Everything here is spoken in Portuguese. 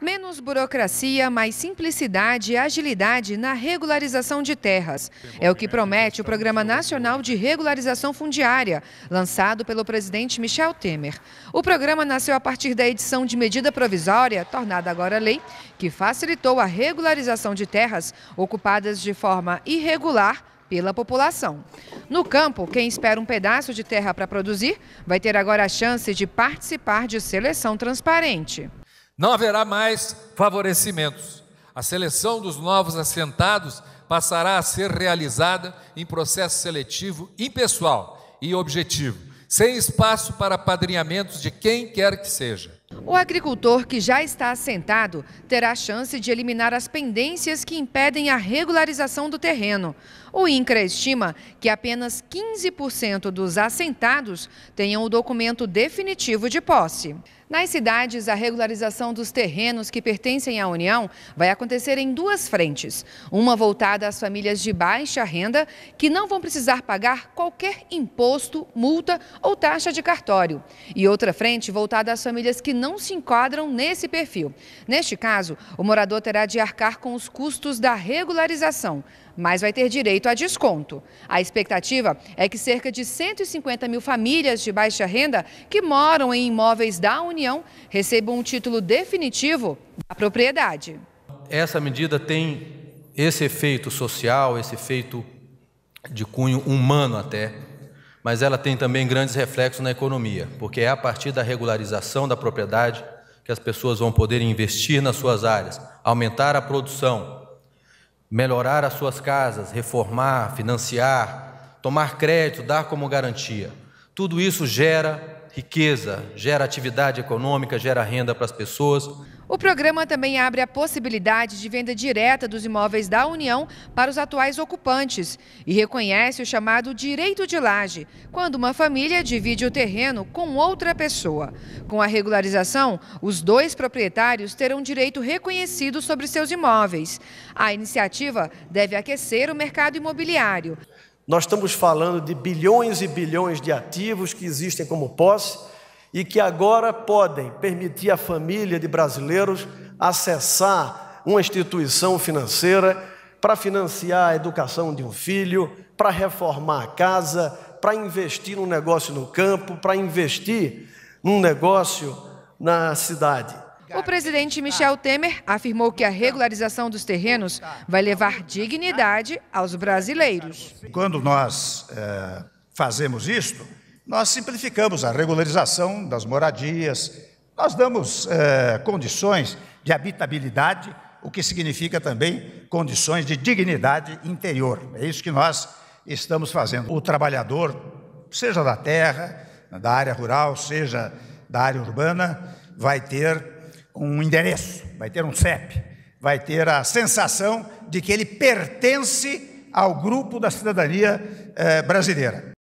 Menos burocracia, mais simplicidade e agilidade na regularização de terras. É o que promete o Programa Nacional de Regularização Fundiária, lançado pelo presidente Michel Temer. O programa nasceu a partir da edição de medida provisória, tornada agora lei, que facilitou a regularização de terras ocupadas de forma irregular pela população. No campo, quem espera um pedaço de terra para produzir vai ter agora a chance de participar de seleção transparente. Não haverá mais favorecimentos. A seleção dos novos assentados passará a ser realizada em processo seletivo impessoal e objetivo, sem espaço para padrinhamentos de quem quer que seja. O agricultor que já está assentado terá a chance de eliminar as pendências que impedem a regularização do terreno. O INCRA estima que apenas 15% dos assentados tenham o documento definitivo de posse. Nas cidades, a regularização dos terrenos que pertencem à União vai acontecer em duas frentes. Uma voltada às famílias de baixa renda, que não vão precisar pagar qualquer imposto, multa ou taxa de cartório. E outra frente voltada às famílias que não se enquadram nesse perfil. Neste caso, o morador terá de arcar com os custos da regularização, mas vai ter direito a desconto. A expectativa é que cerca de 150 mil famílias de baixa renda que moram em imóveis da União recebam um título definitivo da propriedade. Essa medida tem esse efeito social, esse efeito de cunho humano até, mas ela tem também grandes reflexos na economia, porque é a partir da regularização da propriedade que as pessoas vão poder investir nas suas áreas, aumentar a produção, melhorar as suas casas, reformar, financiar, tomar crédito, dar como garantia. Tudo isso gera riqueza, gera atividade econômica, gera renda para as pessoas. O programa também abre a possibilidade de venda direta dos imóveis da União para os atuais ocupantes e reconhece o chamado direito de laje, quando uma família divide o terreno com outra pessoa. Com a regularização, os dois proprietários terão direito reconhecido sobre seus imóveis. A iniciativa deve aquecer o mercado imobiliário. Nós estamos falando de bilhões e bilhões de ativos que existem como posse e que agora podem permitir à família de brasileiros acessar uma instituição financeira para financiar a educação de um filho, para reformar a casa, para investir num negócio no campo, para investir num negócio na cidade. O presidente Michel Temer afirmou que a regularização dos terrenos vai levar dignidade aos brasileiros. Quando nós é, fazemos isto, nós simplificamos a regularização das moradias, nós damos é, condições de habitabilidade, o que significa também condições de dignidade interior. É isso que nós estamos fazendo. O trabalhador, seja da terra, da área rural, seja da área urbana, vai ter um endereço, vai ter um CEP, vai ter a sensação de que ele pertence ao grupo da cidadania eh, brasileira.